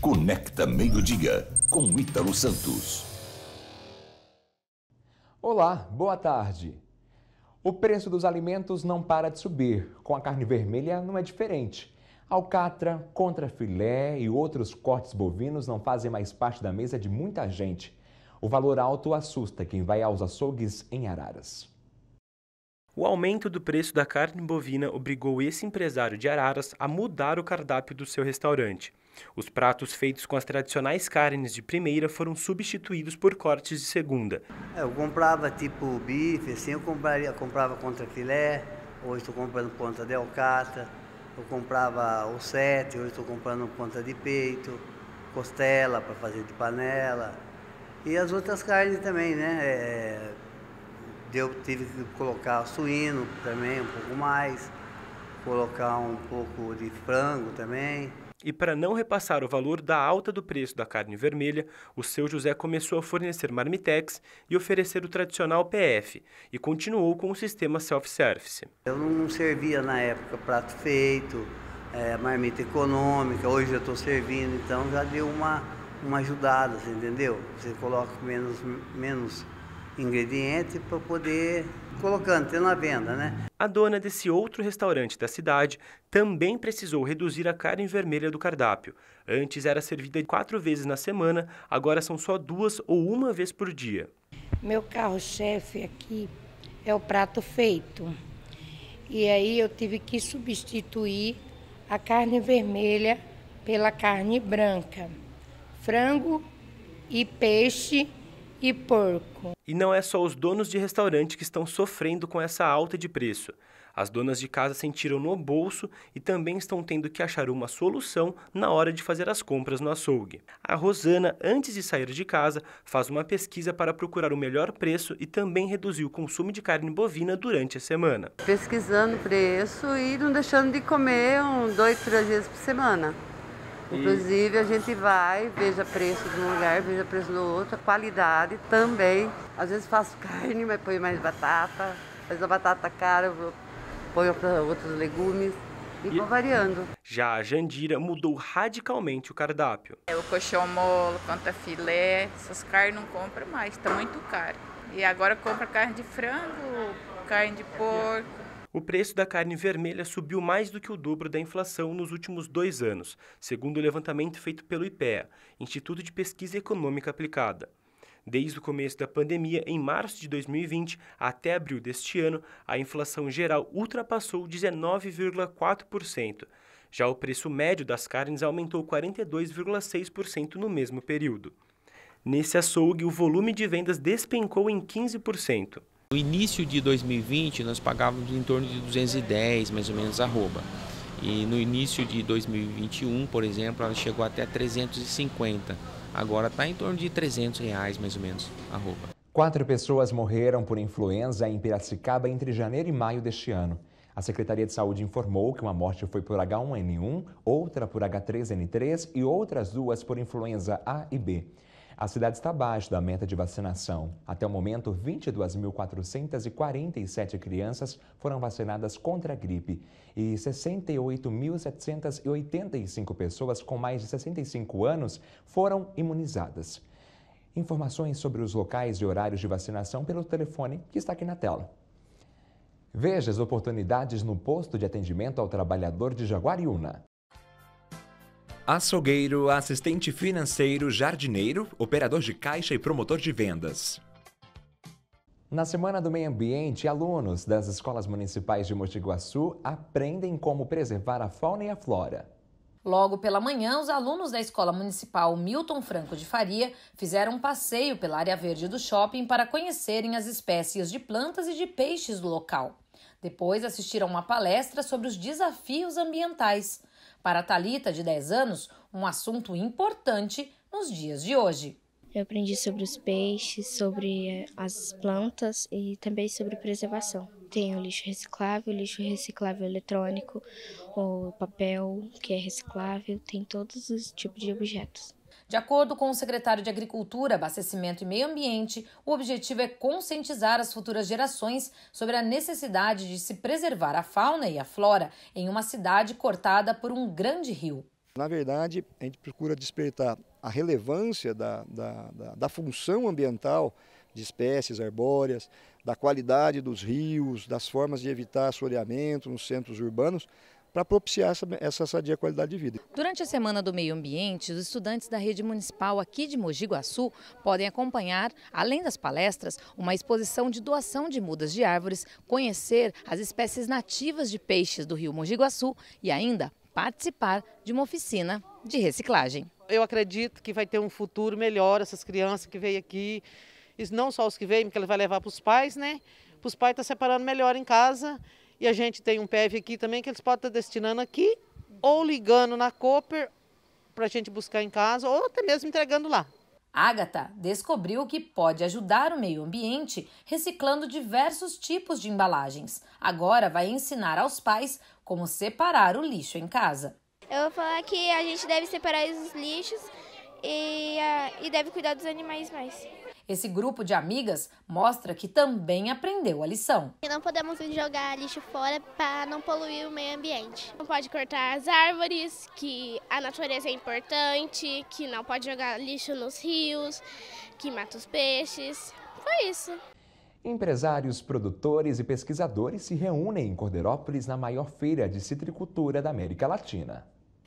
Conecta Meio-Dia com Ítalo Santos. Olá, boa tarde. O preço dos alimentos não para de subir. Com a carne vermelha não é diferente. Alcatra, contrafilé e outros cortes bovinos não fazem mais parte da mesa de muita gente. O valor alto assusta quem vai aos açougues em Araras. O aumento do preço da carne bovina obrigou esse empresário de Araras a mudar o cardápio do seu restaurante. Os pratos feitos com as tradicionais carnes de primeira foram substituídos por cortes de segunda. É, eu comprava tipo bife, assim, eu compraria, comprava contra filé, hoje estou comprando contra de alcatra, eu comprava o sete, hoje estou comprando contra de peito, costela para fazer de panela. E as outras carnes também, né? É deu, tive que colocar suíno também, um pouco mais, colocar um pouco de frango também. E para não repassar o valor da alta do preço da carne vermelha, o seu José começou a fornecer marmitex e oferecer o tradicional PF e continuou com o sistema self-service. Eu não servia na época prato feito, é, marmita econômica, hoje eu estou servindo, então já deu uma, uma ajudada, entendeu? Você coloca menos, menos ingrediente para poder colocando, ter na venda, né? A dona desse outro restaurante da cidade também precisou reduzir a carne vermelha do cardápio. Antes era servida quatro vezes na semana, agora são só duas ou uma vez por dia. Meu carro-chefe aqui é o prato feito. E aí eu tive que substituir a carne vermelha pela carne branca. Frango e peixe e porco. E não é só os donos de restaurante que estão sofrendo com essa alta de preço. As donas de casa sentiram no bolso e também estão tendo que achar uma solução na hora de fazer as compras no açougue. A Rosana, antes de sair de casa, faz uma pesquisa para procurar o melhor preço e também reduzir o consumo de carne bovina durante a semana. Pesquisando preço e não deixando de comer um, dois, três vezes por semana. Inclusive a gente vai, veja preço de um lugar, veja preço no outro, qualidade também. Às vezes faço carne, mas põe mais batata, faz a batata cara, eu ponho outros legumes. E, e vou variando. Já a Jandira mudou radicalmente o cardápio. É, o coxão molo, canta filé, essas carnes não compra mais, está muito caro. E agora compra carne de frango, carne de porco, o preço da carne vermelha subiu mais do que o dobro da inflação nos últimos dois anos, segundo o levantamento feito pelo IPEA, Instituto de Pesquisa Econômica Aplicada. Desde o começo da pandemia, em março de 2020 até abril deste ano, a inflação geral ultrapassou 19,4%. Já o preço médio das carnes aumentou 42,6% no mesmo período. Nesse açougue, o volume de vendas despencou em 15%. No início de 2020, nós pagávamos em torno de 210, mais ou menos, arroba. E no início de 2021, por exemplo, ela chegou até 350. Agora está em torno de 300 reais, mais ou menos, arroba. Quatro pessoas morreram por influenza em Piracicaba entre janeiro e maio deste ano. A Secretaria de Saúde informou que uma morte foi por H1N1, outra por H3N3 e outras duas por influenza A e B. A cidade está abaixo da meta de vacinação. Até o momento, 22.447 crianças foram vacinadas contra a gripe e 68.785 pessoas com mais de 65 anos foram imunizadas. Informações sobre os locais e horários de vacinação pelo telefone que está aqui na tela. Veja as oportunidades no posto de atendimento ao trabalhador de Jaguariúna açougueiro, assistente financeiro, jardineiro, operador de caixa e promotor de vendas. Na Semana do Meio Ambiente, alunos das escolas municipais de Mogi aprendem como preservar a fauna e a flora. Logo pela manhã, os alunos da Escola Municipal Milton Franco de Faria fizeram um passeio pela área verde do shopping para conhecerem as espécies de plantas e de peixes do local. Depois assistiram uma palestra sobre os desafios ambientais. Para Talita de 10 anos, um assunto importante nos dias de hoje. Eu aprendi sobre os peixes, sobre eh, as plantas e também sobre preservação. Tem o lixo reciclável, o lixo reciclável eletrônico, o papel que é reciclável, tem todos os tipos de objetos. De acordo com o secretário de Agricultura, Abastecimento e Meio Ambiente, o objetivo é conscientizar as futuras gerações sobre a necessidade de se preservar a fauna e a flora em uma cidade cortada por um grande rio. Na verdade, a gente procura despertar a relevância da, da, da, da função ambiental de espécies arbóreas, da qualidade dos rios, das formas de evitar assoreamento nos centros urbanos, para propiciar essa, essa sadia qualidade de vida. Durante a Semana do Meio Ambiente, os estudantes da rede municipal aqui de Mogi Guaçu podem acompanhar, além das palestras, uma exposição de doação de mudas de árvores, conhecer as espécies nativas de peixes do rio Mogi Guaçu e ainda participar de uma oficina de reciclagem. Eu acredito que vai ter um futuro melhor essas crianças que vêm aqui, e não só os que veem, porque ele vai levar para os pais, né? Para os pais estão tá separando melhor em casa e a gente tem um PEV aqui também que eles podem estar destinando aqui ou ligando na Cooper para a gente buscar em casa ou até mesmo entregando lá. Agatha descobriu que pode ajudar o meio ambiente reciclando diversos tipos de embalagens. Agora vai ensinar aos pais como separar o lixo em casa. Eu vou falar que a gente deve separar os lixos e, ah, e deve cuidar dos animais mais. Esse grupo de amigas mostra que também aprendeu a lição. Não podemos jogar lixo fora para não poluir o meio ambiente. Não pode cortar as árvores, que a natureza é importante, que não pode jogar lixo nos rios, que mata os peixes. Foi isso. Empresários, produtores e pesquisadores se reúnem em Corderópolis na maior feira de citricultura da América Latina.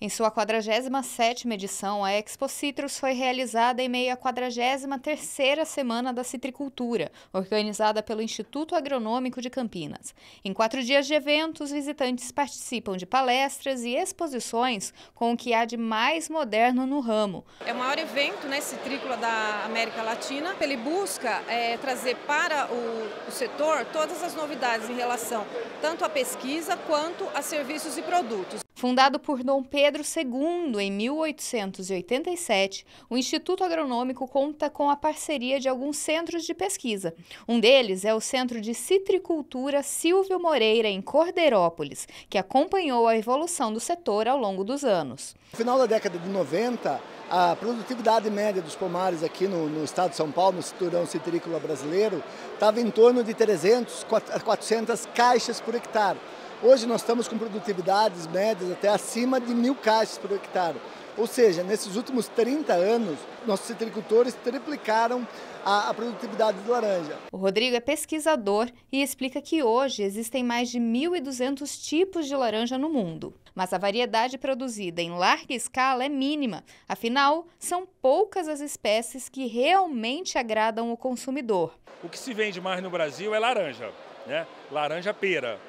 Em sua 47ª edição, a Expo Citrus foi realizada em meio à 43ª Semana da Citricultura, organizada pelo Instituto Agronômico de Campinas. Em quatro dias de evento, os visitantes participam de palestras e exposições com o que há de mais moderno no ramo. É o maior evento né, citrícola da América Latina. Ele busca é, trazer para o, o setor todas as novidades em relação tanto à pesquisa quanto a serviços e produtos. Fundado por Dom Pedro II em 1887, o Instituto Agronômico conta com a parceria de alguns centros de pesquisa. Um deles é o Centro de Citricultura Silvio Moreira, em Cordeirópolis, que acompanhou a evolução do setor ao longo dos anos. No final da década de 90, a produtividade média dos pomares aqui no, no estado de São Paulo, no cinturão citrícola brasileiro, estava em torno de 300, a 400 caixas por hectare. Hoje nós estamos com produtividades médias até acima de mil caixas por hectare. Ou seja, nesses últimos 30 anos, nossos agricultores triplicaram a, a, produtividade de laranja. O Rodrigo é pesquisador e explica que hoje existem mais de 1.200 tipos de laranja no mundo. Mas a variedade produzida em larga escala é mínima, afinal, são poucas as espécies que realmente agradam o consumidor. O que se vende mais no Brasil é laranja, né? laranja-pera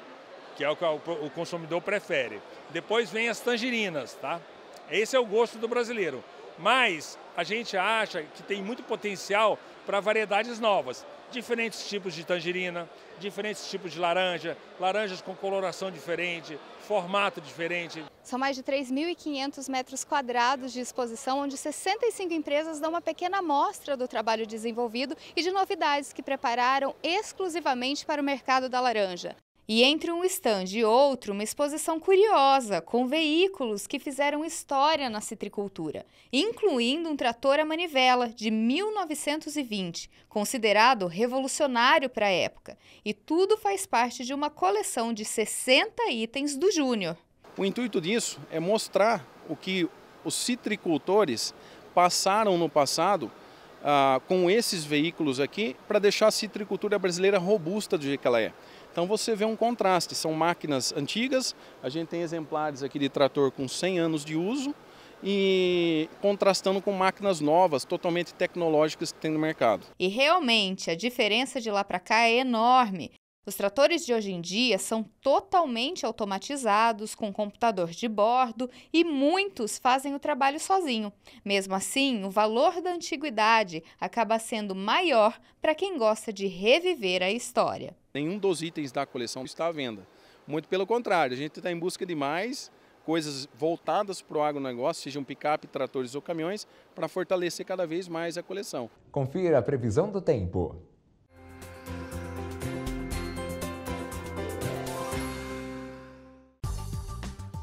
que é o que o consumidor prefere. Depois vem as tangerinas, tá? Esse é o gosto do brasileiro. Mas a gente acha que tem muito potencial para variedades novas. Diferentes tipos de tangerina, diferentes tipos de laranja, laranjas com coloração diferente, formato diferente. São mais de 3.500 metros quadrados de exposição, onde 65 empresas dão uma pequena amostra do trabalho desenvolvido e de novidades que prepararam exclusivamente para o mercado da laranja. E entre um stand e outro, uma exposição curiosa, com veículos que fizeram história na citricultura, incluindo um trator a manivela de 1920, considerado revolucionário para a época. E tudo faz parte de uma coleção de 60 itens do Júnior. O intuito disso é mostrar o que os citricultores passaram no passado ah, com esses veículos aqui para deixar a citricultura brasileira robusta do jeito que ela é. Então você vê um contraste, são máquinas antigas, a gente tem exemplares aqui de trator com 100 anos de uso e contrastando com máquinas novas, totalmente tecnológicas que tem no mercado. E realmente, a diferença de lá para cá é enorme. Os tratores de hoje em dia são totalmente automatizados, com computador de bordo e muitos fazem o trabalho sozinho. Mesmo assim, o valor da antiguidade acaba sendo maior para quem gosta de reviver a história. Nenhum dos itens da coleção está à venda. Muito pelo contrário, a gente está em busca de mais coisas voltadas para o agronegócio, sejam picape, tratores ou caminhões, para fortalecer cada vez mais a coleção. Confira a previsão do tempo.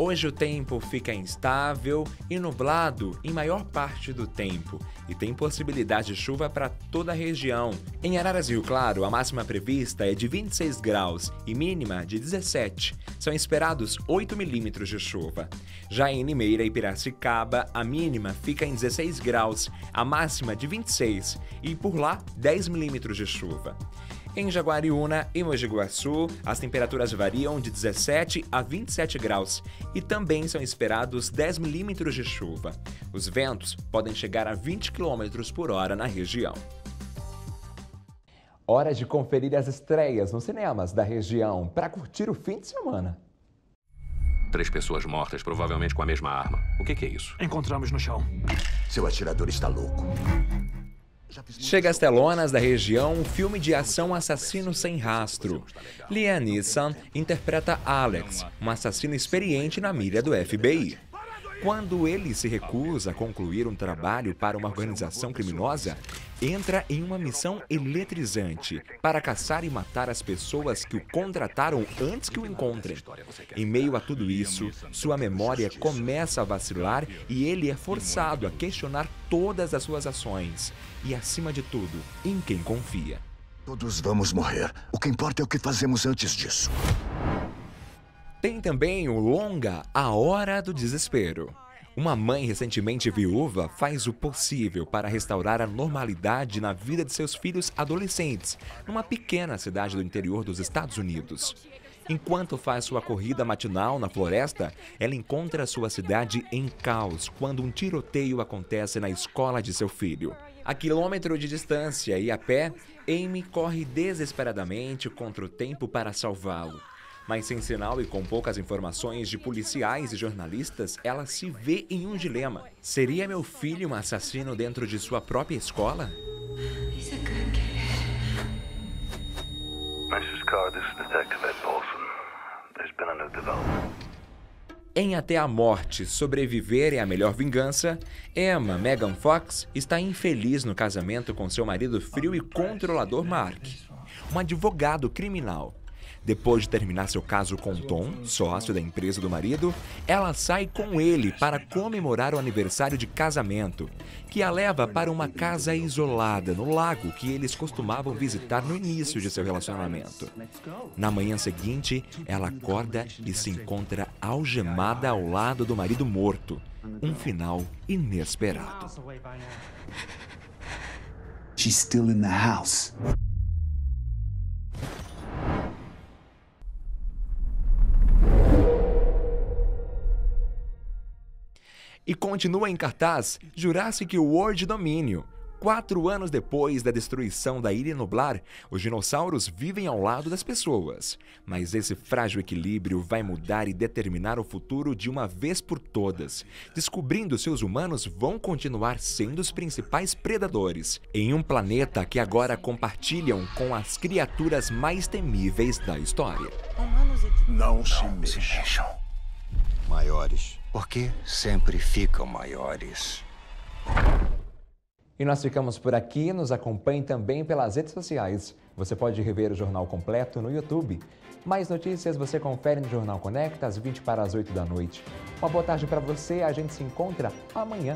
Hoje o tempo fica instável e nublado em maior parte do tempo e tem possibilidade de chuva para toda a região. Em Araras Rio Claro, a máxima prevista é de 26 graus e mínima de 17. São esperados 8 milímetros de chuva. Já em Limeira e Piracicaba, a mínima fica em 16 graus, a máxima de 26 e por lá 10 milímetros de chuva. Em Jaguariúna e Mogi Guaçu, as temperaturas variam de 17 a 27 graus e também são esperados 10 milímetros de chuva. Os ventos podem chegar a 20 km por hora na região. Hora de conferir as estreias nos cinemas da região para curtir o fim de semana. Três pessoas mortas, provavelmente com a mesma arma. O que, que é isso? Encontramos no chão. Seu atirador está louco. Chega às telonas da região um filme de ação assassino sem rastro. Liam Neeson interpreta Alex, um assassino experiente na mira do FBI. Quando ele se recusa a concluir um trabalho para uma organização criminosa, entra em uma missão eletrizante para caçar e matar as pessoas que o contrataram antes que o encontrem. Em meio a tudo isso, sua memória começa a vacilar e ele é forçado a questionar todas as suas ações e, acima de tudo, em quem confia. Todos vamos morrer. O que importa é o que fazemos antes disso. Tem também o longa A Hora do Desespero. Uma mãe recentemente viúva faz o possível para restaurar a normalidade na vida de seus filhos adolescentes, numa pequena cidade do interior dos Estados Unidos. Enquanto faz sua corrida matinal na floresta, ela encontra sua cidade em caos quando um tiroteio acontece na escola de seu filho. A quilômetro de distância e a pé, Amy corre desesperadamente contra o tempo para salvá-lo. Mas sem sinal e com poucas informações de policiais e jornalistas, ela se vê em um dilema. Seria meu filho um assassino dentro de sua própria escola? É é em Até a Morte, Sobreviver é a Melhor Vingança, Emma, Megan Fox, está infeliz no casamento com seu marido frio e controlador Mark, um advogado criminal depois de terminar seu caso com Tom, sócio da empresa do marido, ela sai com ele para comemorar o aniversário de casamento, que a leva para uma casa isolada no lago que eles costumavam visitar no início de seu relacionamento. Na manhã seguinte, ela acorda e se encontra algemada ao lado do marido morto. Um final inesperado. She's still in the house. continua em cartaz Jurassic World Domínio. Quatro anos depois da destruição da Ilha Nublar, os dinossauros vivem ao lado das pessoas. Mas esse frágil equilíbrio vai mudar e determinar o futuro de uma vez por todas, descobrindo se os humanos vão continuar sendo os principais predadores, em um planeta que agora compartilham com as criaturas mais temíveis da história. É não se mexam. Maiores porque sempre ficam maiores. E nós ficamos por aqui. Nos acompanhe também pelas redes sociais. Você pode rever o jornal completo no YouTube. Mais notícias você confere no Jornal Conecta às 20 para as 8 da noite. Uma boa tarde para você. A gente se encontra amanhã.